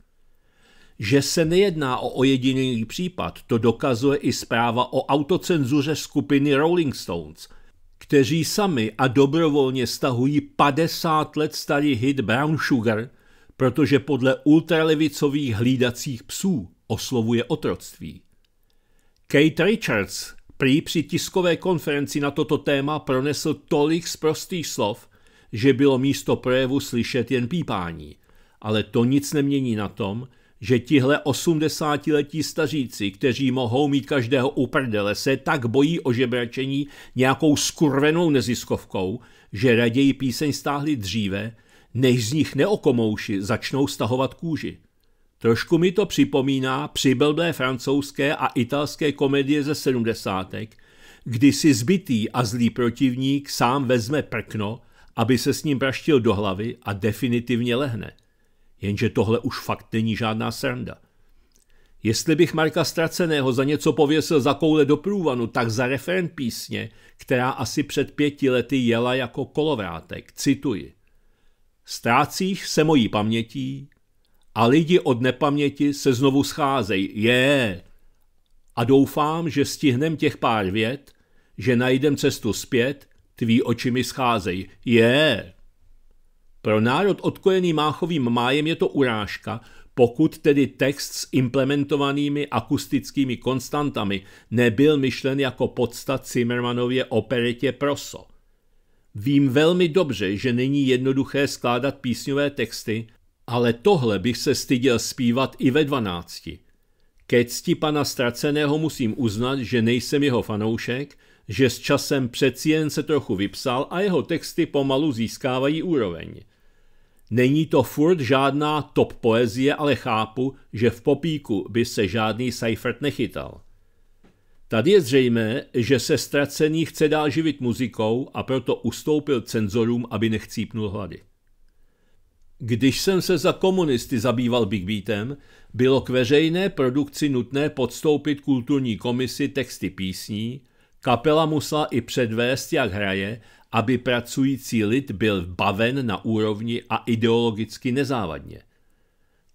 A: Že se nejedná o ojedinělý případ, to dokazuje i zpráva o autocenzuře skupiny Rolling Stones – kteří sami a dobrovolně stahují 50 let starý hit Brown Sugar, protože podle ultralevicových hlídacích psů oslovuje otroctví. Kate Richards prý při tiskové konferenci na toto téma pronesl tolik zprostých slov, že bylo místo projevu slyšet jen pípání, ale to nic nemění na tom, že tihle osmdesátiletí staříci, kteří mohou mít každého u prdele, se tak bojí ožebračení nějakou skurvenou neziskovkou, že raději píseň stáhli dříve, než z nich neokomouši začnou stahovat kůži. Trošku mi to připomíná přibelblé francouzské a italské komedie ze sedmdesátek, kdy si zbytý a zlý protivník sám vezme prkno, aby se s ním praštil do hlavy a definitivně lehne. Jenže tohle už fakt není žádná sranda. Jestli bych Marka straceného za něco pověsil za koule do průvanu, tak za referent písně, která asi před pěti lety jela jako kolovrátek, cituji. Ztrácíš se mojí pamětí a lidi od nepaměti se znovu scházejí. Je! A doufám, že stihnem těch pár vět, že najdem cestu zpět, tví oči mi scházejí. Je! Pro národ odkojený máchovým májem je to urážka, pokud tedy text s implementovanými akustickými konstantami nebyl myšlen jako podstat Zimmermanově operetě Proso. Vím velmi dobře, že není jednoduché skládat písňové texty, ale tohle bych se styděl zpívat i ve dvanácti. Ke cti pana ztraceného musím uznat, že nejsem jeho fanoušek, že s časem přeci jen se trochu vypsal a jeho texty pomalu získávají úroveň. Není to furt žádná top poezie, ale chápu, že v popíku by se žádný Seifert nechytal. Tady je zřejmé, že se ztracený chce dál živit muzikou a proto ustoupil cenzorům, aby nechcípnul hlady. Když jsem se za komunisty zabýval Big Beatem, bylo k veřejné produkci nutné podstoupit kulturní komisi texty písní, kapela musela i předvést, jak hraje aby pracující lid byl baven na úrovni a ideologicky nezávadně.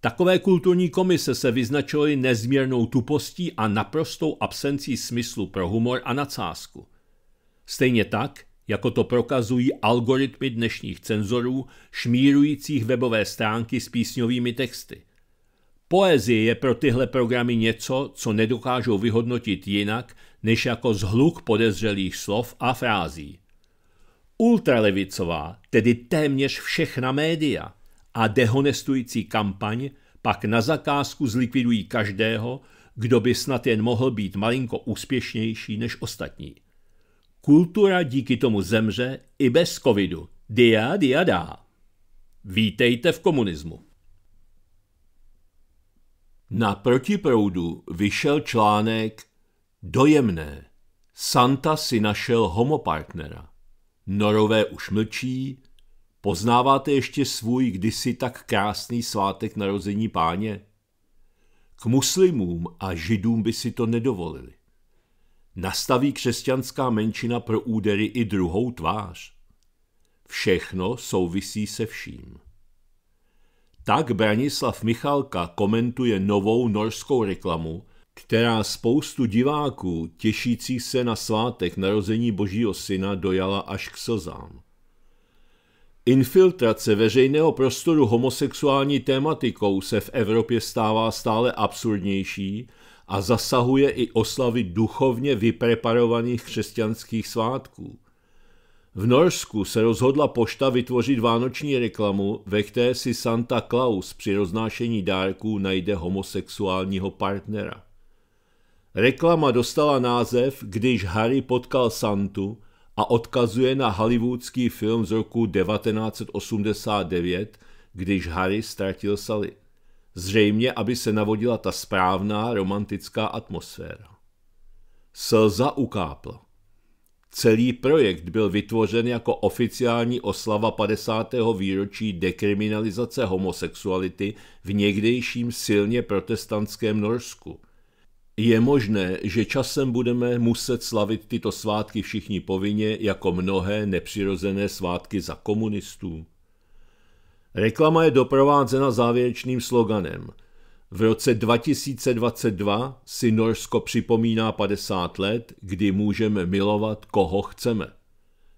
A: Takové kulturní komise se vyznačovaly nezměrnou tupostí a naprostou absencí smyslu pro humor a nadsázku. Stejně tak, jako to prokazují algoritmy dnešních cenzorů, šmírujících webové stránky s písňovými texty. Poezie je pro tyhle programy něco, co nedokážou vyhodnotit jinak, než jako zhluk podezřelých slov a frází. Ultralevicová, tedy téměř všechna média a dehonestující kampaň pak na zakázku zlikvidují každého, kdo by snad jen mohl být malinko úspěšnější než ostatní. Kultura díky tomu zemře i bez covidu. Dia, dia, dá. Vítejte v komunismu. Na protiproudu vyšel článek Dojemné. Santa si našel homopartnera. Norové už mlčí. Poznáváte ještě svůj kdysi tak krásný svátek narození páně? K muslimům a židům by si to nedovolili. Nastaví křesťanská menšina pro údery i druhou tvář. Všechno souvisí se vším. Tak Branislav Michalka komentuje novou norskou reklamu, která spoustu diváků těšící se na svátek narození Božího syna dojala až k slzám. Infiltrace veřejného prostoru homosexuální tématikou se v Evropě stává stále absurdnější a zasahuje i oslavy duchovně vypreparovaných křesťanských svátků. V Norsku se rozhodla pošta vytvořit vánoční reklamu, ve které si Santa Claus při roznášení dárků najde homosexuálního partnera. Reklama dostala název, když Harry potkal Santu a odkazuje na hollywoodský film z roku 1989, když Harry ztratil Sally. Zřejmě, aby se navodila ta správná romantická atmosféra. Slza ukápl. Celý projekt byl vytvořen jako oficiální oslava 50. výročí dekriminalizace homosexuality v někdejším silně protestantském Norsku – je možné, že časem budeme muset slavit tyto svátky všichni povinně jako mnohé nepřirozené svátky za komunistů. Reklama je doprovázena závěrečným sloganem. V roce 2022 si Norsko připomíná 50 let, kdy můžeme milovat, koho chceme.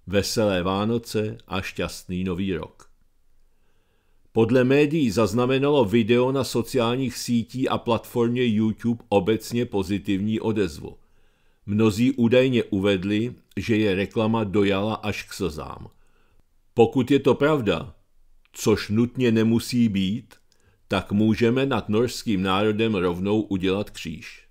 A: Veselé Vánoce a šťastný nový rok. Podle médií zaznamenalo video na sociálních sítí a platformě YouTube obecně pozitivní odezvu. Mnozí údajně uvedli, že je reklama dojala až k slzám. Pokud je to pravda, což nutně nemusí být, tak můžeme nad norským národem rovnou udělat kříž.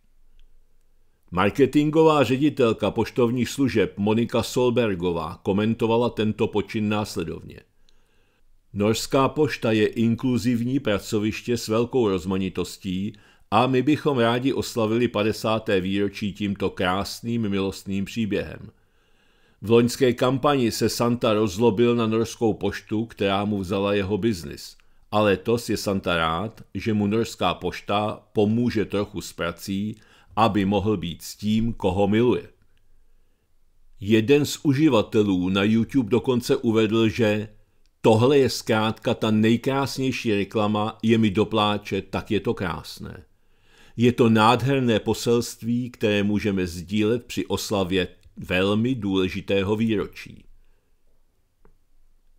A: Marketingová ředitelka poštovních služeb Monika Solbergová komentovala tento počin následovně. Norská pošta je inkluzivní pracoviště s velkou rozmanitostí a my bychom rádi oslavili 50. výročí tímto krásným milostným příběhem. V loňské kampani se Santa rozlobil na norskou poštu, která mu vzala jeho biznis. A letos je Santa rád, že mu norská pošta pomůže trochu s prací, aby mohl být s tím, koho miluje. Jeden z uživatelů na YouTube dokonce uvedl, že Tohle je zkrátka ta nejkrásnější reklama, je mi dopláče, tak je to krásné. Je to nádherné poselství, které můžeme sdílet při oslavě velmi důležitého výročí.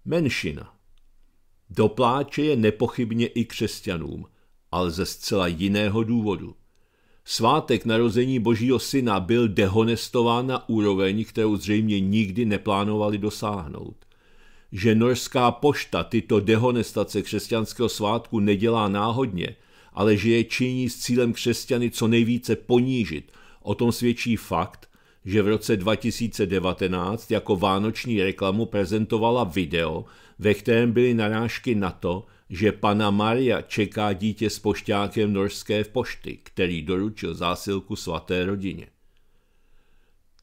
A: Menšina. Dopláče je nepochybně i křesťanům, ale ze zcela jiného důvodu. Svátek narození Božího syna byl dehonestován na úroveň, kterou zřejmě nikdy neplánovali dosáhnout že norská pošta tyto dehonestace křesťanského svátku nedělá náhodně, ale že je činí s cílem křesťany co nejvíce ponížit. O tom svědčí fakt, že v roce 2019 jako vánoční reklamu prezentovala video, ve kterém byly narážky na to, že pana Maria čeká dítě s pošťákem norské v pošty, který doručil zásilku svaté rodině.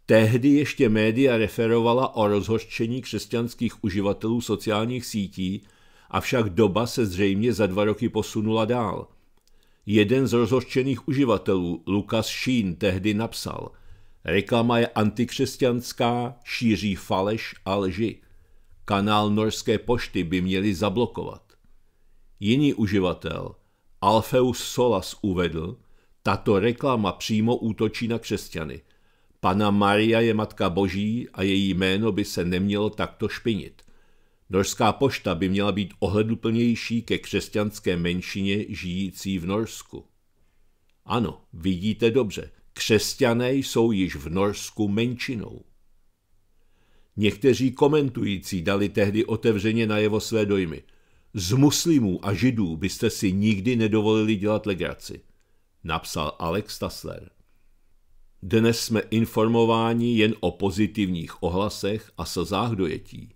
A: Tehdy ještě média referovala o rozhořčení křesťanských uživatelů sociálních sítí, avšak doba se zřejmě za dva roky posunula dál. Jeden z rozhořčených uživatelů, Lukas Sheen, tehdy napsal Reklama je antikřesťanská, šíří faleš a lži. Kanál norské pošty by měli zablokovat. Jiný uživatel, Alfeus Solas, uvedl, tato reklama přímo útočí na křesťany – Pana Maria je matka boží a její jméno by se nemělo takto špinit. Norská pošta by měla být ohleduplnější ke křesťanské menšině žijící v Norsku. Ano, vidíte dobře, křesťané jsou již v Norsku menšinou. Někteří komentující dali tehdy otevřeně najevo své dojmy. Z muslimů a židů byste si nikdy nedovolili dělat legraci, napsal Alex Tasler. Dnes jsme informováni jen o pozitivních ohlasech a slzách dojetí.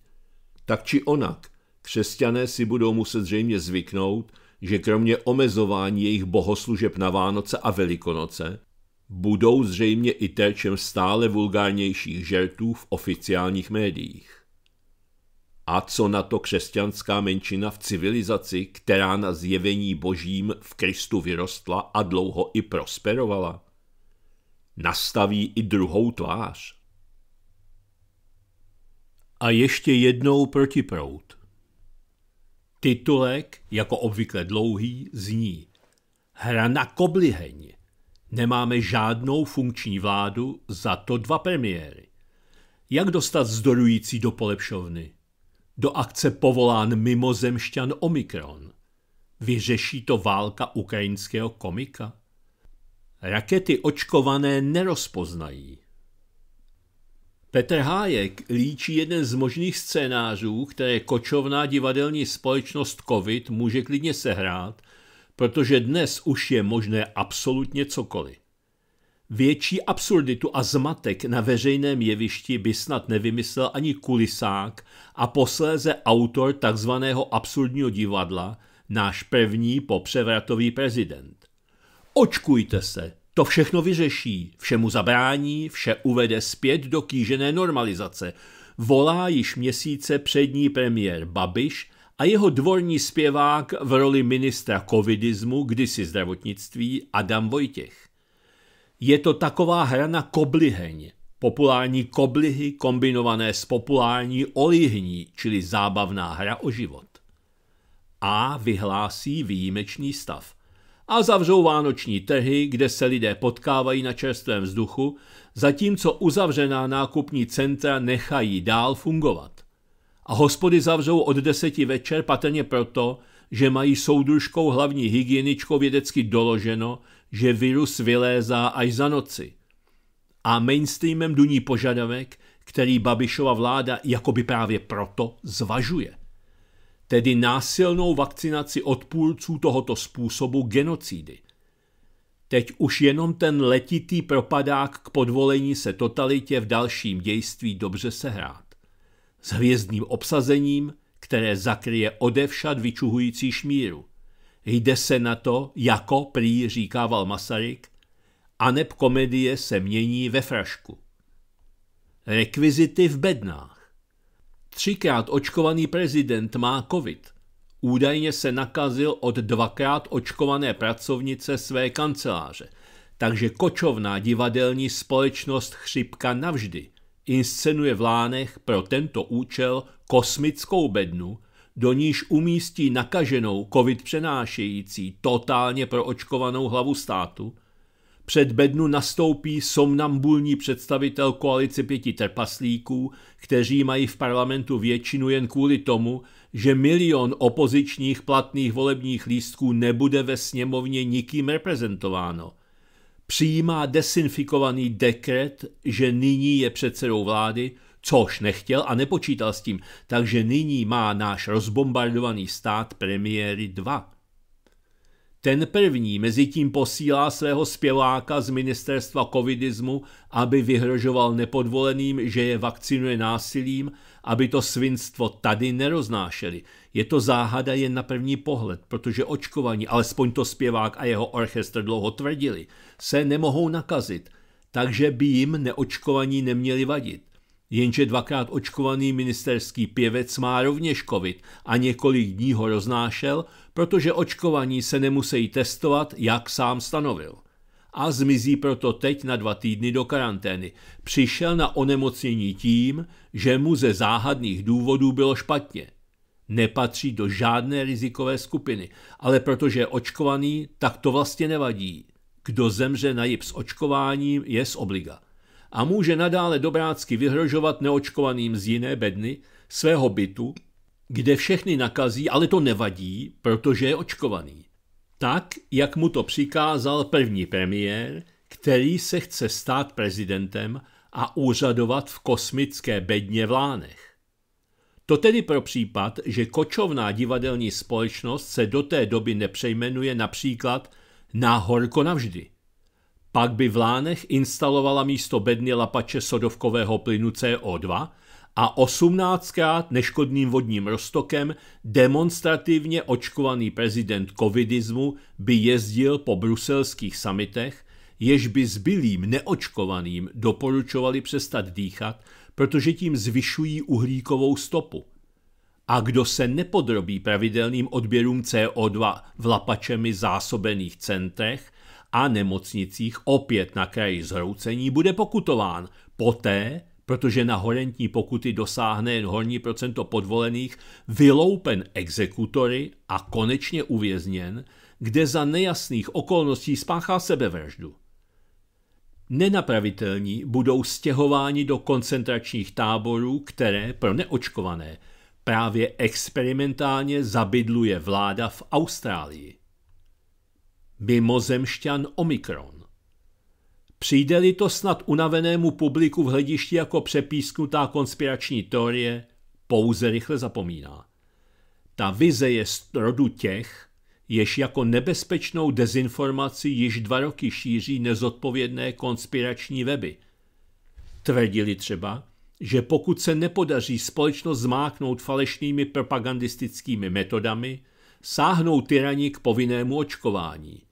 A: Tak či onak, křesťané si budou muset zřejmě zvyknout, že kromě omezování jejich bohoslužeb na Vánoce a Velikonoce, budou zřejmě i terčem stále vulgárnějších žertů v oficiálních médiích. A co na to křesťanská menšina v civilizaci, která na zjevení božím v Kristu vyrostla a dlouho i prosperovala? nastaví i druhou tvář. A ještě jednou protiprout. Titulek, jako obvykle dlouhý, zní Hra na kobliheň. Nemáme žádnou funkční vládu, za to dva premiéry. Jak dostat zdorující do polepšovny? Do akce povolán mimozemšťan Omikron. Vyřeší to válka ukrajinského komika? Rakety očkované nerozpoznají. Petr Hájek líčí jeden z možných scénářů, které kočovná divadelní společnost COVID může klidně sehrát, protože dnes už je možné absolutně cokoliv. Větší absurditu a zmatek na veřejném jevišti by snad nevymyslel ani kulisák a posléze autor takzvaného absurdního divadla, náš první popřevratový prezident. Očkujte se. To všechno vyřeší, všemu zabrání, vše uvede zpět do kýžené normalizace. Volá již měsíce přední premiér Babiš a jeho dvorní zpěvák v roli ministra covidismu, kdysi zdravotnictví, Adam Vojtěch. Je to taková hra na kobliheň, populární koblihy kombinované s populární olihní, čili zábavná hra o život. A vyhlásí výjimečný stav – a zavřou vánoční trhy, kde se lidé potkávají na čerstvém vzduchu, zatímco uzavřená nákupní centra nechají dál fungovat. A hospody zavřou od deseti večer patrně proto, že mají soudružkou hlavní hygieničko vědecky doloženo, že virus vylézá až za noci. A mainstreamem duní požadavek, který Babišova vláda jakoby právě proto zvažuje tedy násilnou vakcinaci odpůrců tohoto způsobu genocídy. Teď už jenom ten letitý propadák k podvolení se totalitě v dalším dějství dobře sehrát. S hvězdným obsazením, které zakryje odevšad vyčuhující šmíru. Jde se na to, jako prý říkával Masaryk, aneb komedie se mění ve frašku. Rekvizity v bednách. Třikrát očkovaný prezident má covid. Údajně se nakazil od dvakrát očkované pracovnice své kanceláře. Takže kočovná divadelní společnost Chřipka navždy inscenuje v Lánech pro tento účel kosmickou bednu, do níž umístí nakaženou covid přenášející totálně proočkovanou hlavu státu – před bednu nastoupí somnambulní představitel koalice pěti trpaslíků, kteří mají v parlamentu většinu jen kvůli tomu, že milion opozičních platných volebních lístků nebude ve sněmovně nikým reprezentováno. Přijímá desinfikovaný dekret, že nyní je předsedou vlády, což nechtěl a nepočítal s tím, takže nyní má náš rozbombardovaný stát premiéry 2. Ten první mezi tím posílá svého zpěváka z ministerstva covidismu, aby vyhrožoval nepodvoleným, že je vakcinuje násilím, aby to svinstvo tady neroznášeli. Je to záhada jen na první pohled, protože očkovaní, alespoň to zpěvák a jeho orchestr dlouho tvrdili, se nemohou nakazit, takže by jim neočkovaní neměli vadit. Jenže dvakrát očkovaný ministerský pěvec má rovněž covid a několik dní ho roznášel, protože očkovaní se nemusí testovat, jak sám stanovil. A zmizí proto teď na dva týdny do karantény. Přišel na onemocnění tím, že mu ze záhadných důvodů bylo špatně. Nepatří do žádné rizikové skupiny, ale protože je očkovaný, tak to vlastně nevadí. Kdo zemře na jib s očkováním, je z obliga. A může nadále dobrácky vyhrožovat neočkovaným z jiné bedny, svého bytu kde všechny nakazí, ale to nevadí, protože je očkovaný. Tak, jak mu to přikázal první premiér, který se chce stát prezidentem a úřadovat v kosmické bedně v Lánech. To tedy pro případ, že kočovná divadelní společnost se do té doby nepřejmenuje například na Horko navždy. Pak by v Lánech instalovala místo bedny lapače sodovkového plynu CO2 a 18krát neškodným vodním roztokem demonstrativně očkovaný prezident covidismu by jezdil po bruselských samitech, jež by zbylým neočkovaným doporučovali přestat dýchat, protože tím zvyšují uhlíkovou stopu. A kdo se nepodrobí pravidelným odběrům CO2 v lapačemi zásobených centrech a nemocnicích opět na kraji zhroucení, bude pokutován poté, protože na horentní pokuty dosáhne jen horní procento podvolených, vyloupen exekutory a konečně uvězněn, kde za nejasných okolností spáchá sebevraždu. Nenapravitelní budou stěhováni do koncentračních táborů, které pro neočkované právě experimentálně zabydluje vláda v Austrálii. Mimozemšťan Omikron Přijde-li to snad unavenému publiku v hledišti jako přepísknutá konspirační teorie, pouze rychle zapomíná. Ta vize je z rodu těch, jež jako nebezpečnou dezinformaci již dva roky šíří nezodpovědné konspirační weby. Tvrdili třeba, že pokud se nepodaří společnost zmáknout falešnými propagandistickými metodami, sáhnou tyrani k povinnému očkování –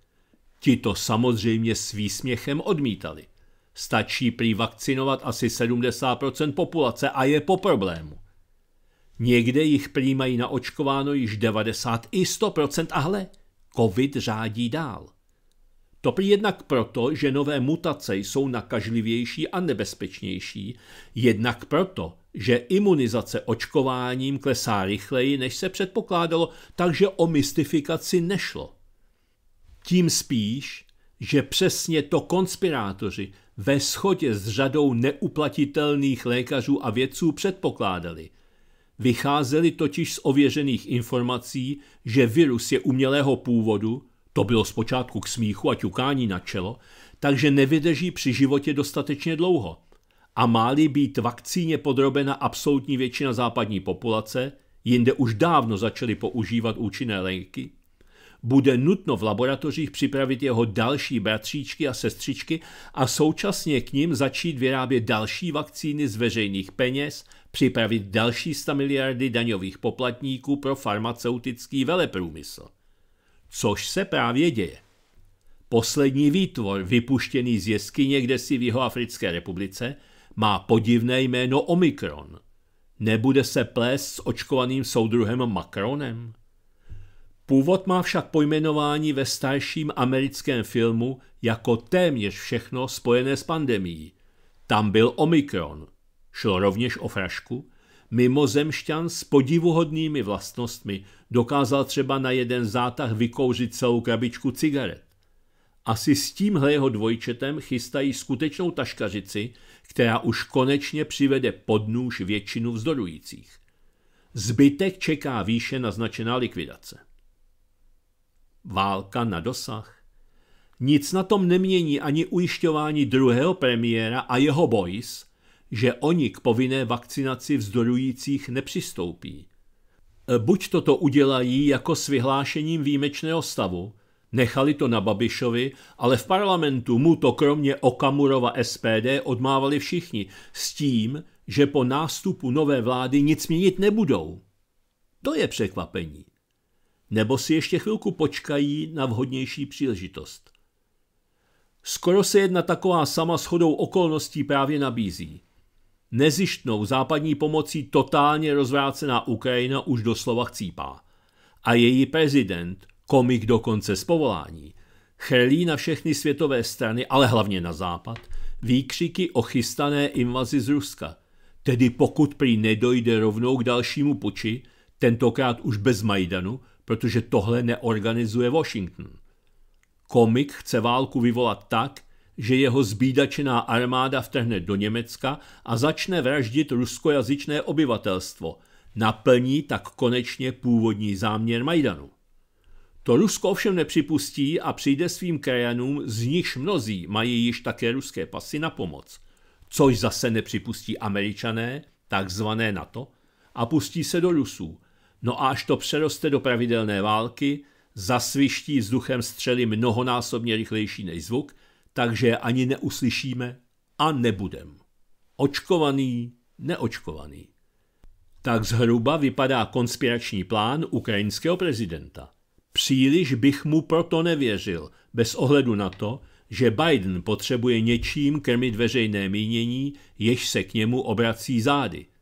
A: Ti to samozřejmě s výsměchem odmítali. Stačí prý vakcinovat asi 70% populace a je po problému. Někde jich prý mají naočkováno již 90 i 100% a hle, covid řádí dál. To prý jednak proto, že nové mutace jsou nakažlivější a nebezpečnější, jednak proto, že imunizace očkováním klesá rychleji, než se předpokládalo, takže o mystifikaci nešlo. Tím spíš, že přesně to konspirátoři ve shodě s řadou neuplatitelných lékařů a vědců předpokládali. Vycházeli totiž z ověřených informací, že virus je umělého původu, to bylo zpočátku k smíchu a ťukání na čelo, takže nevydrží při životě dostatečně dlouho. A má být vakcíně podrobena absolutní většina západní populace, jinde už dávno začaly používat účinné léky, bude nutno v laboratořích připravit jeho další bratříčky a sestřičky a současně k ním začít vyrábět další vakcíny z veřejných peněz, připravit další 100 miliardy daňových poplatníků pro farmaceutický veleprůmysl. Což se právě děje. Poslední výtvor, vypuštěný z jeskyně kde si v Jihoafrické republice, má podivné jméno Omikron. Nebude se plést s očkovaným soudruhem Macronem? Původ má však pojmenování ve starším americkém filmu jako téměř všechno spojené s pandemií. Tam byl Omikron. Šlo rovněž o frašku. Mimozemšťan s podivuhodnými vlastnostmi dokázal třeba na jeden zátah vykouřit celou krabičku cigaret. Asi s tímhle jeho dvojčetem chystají skutečnou taškařici, která už konečně přivede pod nůž většinu vzdorujících. Zbytek čeká výše naznačená likvidace. Válka na dosah. Nic na tom nemění ani ujišťování druhého premiéra a jeho boys, že oni k povinné vakcinaci vzdorujících nepřistoupí. Buď toto udělají jako s vyhlášením výjimečného stavu, nechali to na Babišovi, ale v parlamentu mu to kromě Okamurova SPD odmávali všichni s tím, že po nástupu nové vlády nic měnit nebudou. To je překvapení nebo si ještě chvilku počkají na vhodnější příležitost. Skoro se jedna taková sama shodou okolností právě nabízí. Nezištnou západní pomocí totálně rozvrácená Ukrajina už doslova chcípá. A její prezident, komik dokonce z povolání, chrlí na všechny světové strany, ale hlavně na západ, výkřiky o chystané invazi z Ruska. Tedy pokud prý nedojde rovnou k dalšímu puči, tentokrát už bez Majdanu, protože tohle neorganizuje Washington. Komik chce válku vyvolat tak, že jeho zbídačená armáda vtrhne do Německa a začne vraždit ruskojazyčné obyvatelstvo. Naplní tak konečně původní záměr Majdanu. To Rusko ovšem nepřipustí a přijde svým krajanům, z nichž mnozí mají již také ruské pasy na pomoc, což zase nepřipustí američané, takzvané NATO, a pustí se do Rusů, No a až to přeroste do pravidelné války, zasviští vzduchem střely mnohonásobně rychlejší než zvuk, takže ani neuslyšíme a nebudem. Očkovaný, neočkovaný. Tak zhruba vypadá konspirační plán ukrajinského prezidenta. Příliš bych mu proto nevěřil, bez ohledu na to, že Biden potřebuje něčím krmit veřejné mínění, jež se k němu obrací zády –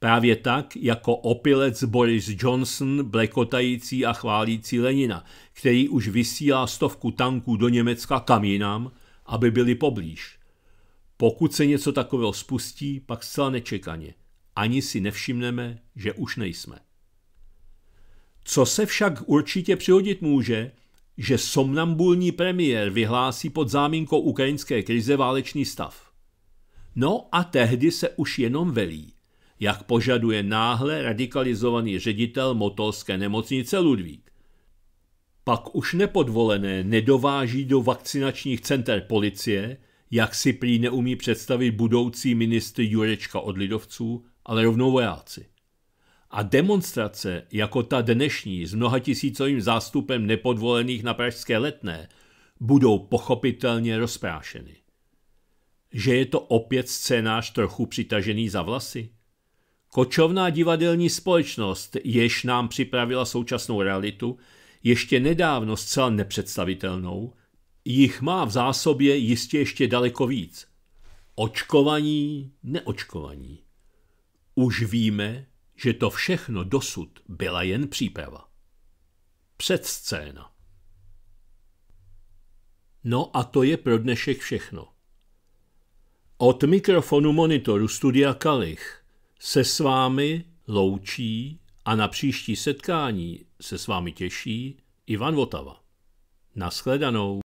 A: Právě tak jako opilec Boris Johnson blekotající a chválící Lenina, který už vysílá stovku tanků do Německa kam jinam, aby byli poblíž. Pokud se něco takového spustí, pak zcela nečekaně. Ani si nevšimneme, že už nejsme. Co se však určitě přihodit může, že somnambulní premiér vyhlásí pod záminkou ukrajinské krize válečný stav. No a tehdy se už jenom velí – jak požaduje náhle radikalizovaný ředitel motolské nemocnice Ludvík. Pak už nepodvolené nedováží do vakcinačních center policie, jak si prý neumí představit budoucí ministr Jurečka od lidovců, ale rovnou vojáci. A demonstrace, jako ta dnešní s mnoha tisícovým zástupem nepodvolených na Pražské letné, budou pochopitelně rozprášeny. Že je to opět scénář trochu přitažený za vlasy? Kočovná divadelní společnost, jež nám připravila současnou realitu, ještě nedávno zcela nepředstavitelnou, jich má v zásobě jistě ještě daleko víc. Očkovaní, neočkovaní. Už víme, že to všechno dosud byla jen příprava. Předscéna. No a to je pro dnešek všechno. Od mikrofonu monitoru studia Kalich se s vámi loučí a na příští setkání se s vámi těší Ivan Votava. Naschledanou.